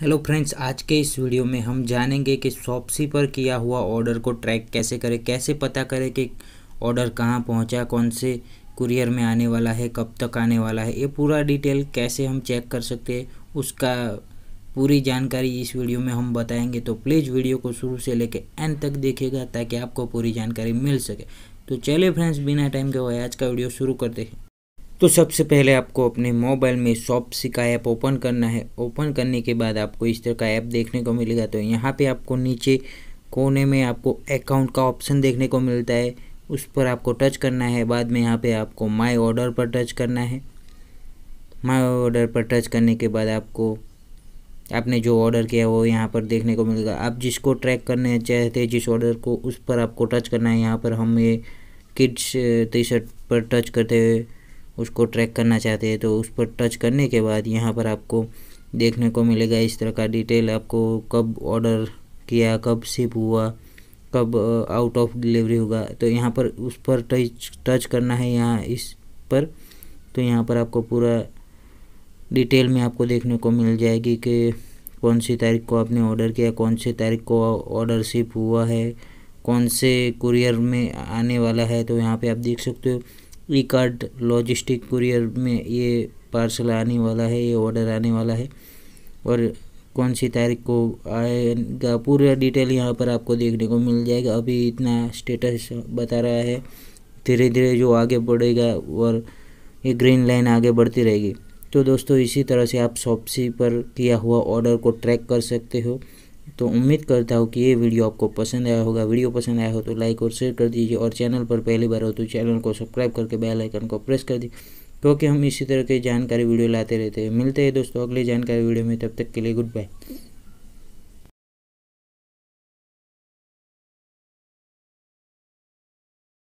hello friends आज के इस वीडियो में हम जानेंगे कि शॉपसी पर किया हुआ ऑर्डर को ट्रैक कैसे करें कैसे पता करें कि ऑर्डर कहाँ पहुँचा कौन से कुरियर में आने वाला है कब तक आने वाला है ये पूरा डिटेल कैसे हम चेक कर सकते हैं उसका पूरी जानकारी इस वीडियो में हम बताएंगे तो प्लीज़ वीडियो को शुरू से लेकर एंड तक देखेगा ताकि आपको पूरी जानकारी मिल सके तो चलिए फ्रेंड्स बिना टाइम के हुआ आज का वीडियो शुरू करते हैं तो सबसे पहले आपको अपने मोबाइल में शॉपसी का ऐप ओपन करना है ओपन करने के बाद आपको इस तरह का ऐप देखने को मिलेगा तो यहाँ पे आपको नीचे कोने में आपको अकाउंट का ऑप्शन देखने को मिलता है उस पर आपको टच करना है बाद में यहाँ पे आपको माय ऑर्डर पर टच करना है माय ऑर्डर पर टच करने के बाद आपको आपने जो ऑर्डर किया वो यहाँ पर देखने को मिलेगा आप जिसको ट्रैक करने चाहते हैं जिस ऑर्डर को उस पर आपको टच करना है यहाँ पर हम ये किड्स टी शर्ट पर टच करते हुए उसको ट्रैक करना चाहते हैं तो उस पर टच करने के बाद यहाँ पर आपको देखने को मिलेगा इस तरह का डिटेल आपको कब ऑर्डर किया कब शिप हुआ कब आउट ऑफ डिलीवरी होगा तो यहाँ पर उस पर टच टच करना है यहाँ इस पर तो यहाँ पर आपको पूरा डिटेल में आपको देखने को मिल जाएगी कि कौन सी तारीख को आपने ऑर्डर किया कौन सी तारीख को ऑर्डर शिप हुआ है कौन से कुरियर में आने वाला है तो यहाँ पे आप देख सकते हो ई कार्ट लॉजिस्टिक कुरियर में ये पार्सल आने वाला है ये ऑर्डर आने वाला है और कौन सी तारीख को आएगा पूरा डिटेल यहाँ पर आपको देखने को मिल जाएगा अभी इतना स्टेटस बता रहा है धीरे धीरे जो आगे बढ़ेगा और ये ग्रीन लाइन आगे बढ़ती रहेगी तो दोस्तों इसी तरह से आप शॉपसी पर किया हुआ ऑर्डर को ट्रैक कर सकते हो तो उम्मीद करता हूँ कि ये वीडियो आपको पसंद आया होगा वीडियो पसंद आया हो तो लाइक और शेयर कर दीजिए और चैनल पर पहली बार हो तो चैनल को सब्सक्राइब करके बेल आइकन को प्रेस कर दीजिए क्योंकि हम इसी तरह की जानकारी वीडियो लाते रहते हैं मिलते हैं दोस्तों अगली जानकारी वीडियो में तब तक के लिए गुड बाय